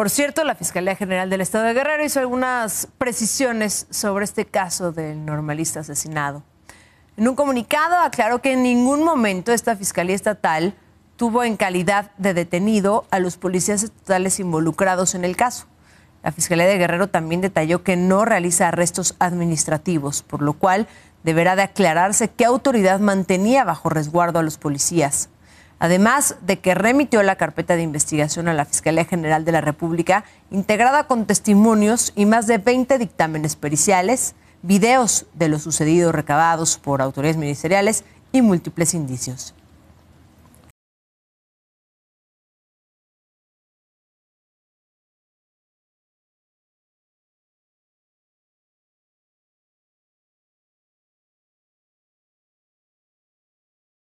Por cierto, la Fiscalía General del Estado de Guerrero hizo algunas precisiones sobre este caso del normalista asesinado. En un comunicado aclaró que en ningún momento esta Fiscalía Estatal tuvo en calidad de detenido a los policías estatales involucrados en el caso. La Fiscalía de Guerrero también detalló que no realiza arrestos administrativos, por lo cual deberá de aclararse qué autoridad mantenía bajo resguardo a los policías además de que remitió la carpeta de investigación a la Fiscalía General de la República, integrada con testimonios y más de 20 dictámenes periciales, videos de lo sucedido recabados por autoridades ministeriales y múltiples indicios.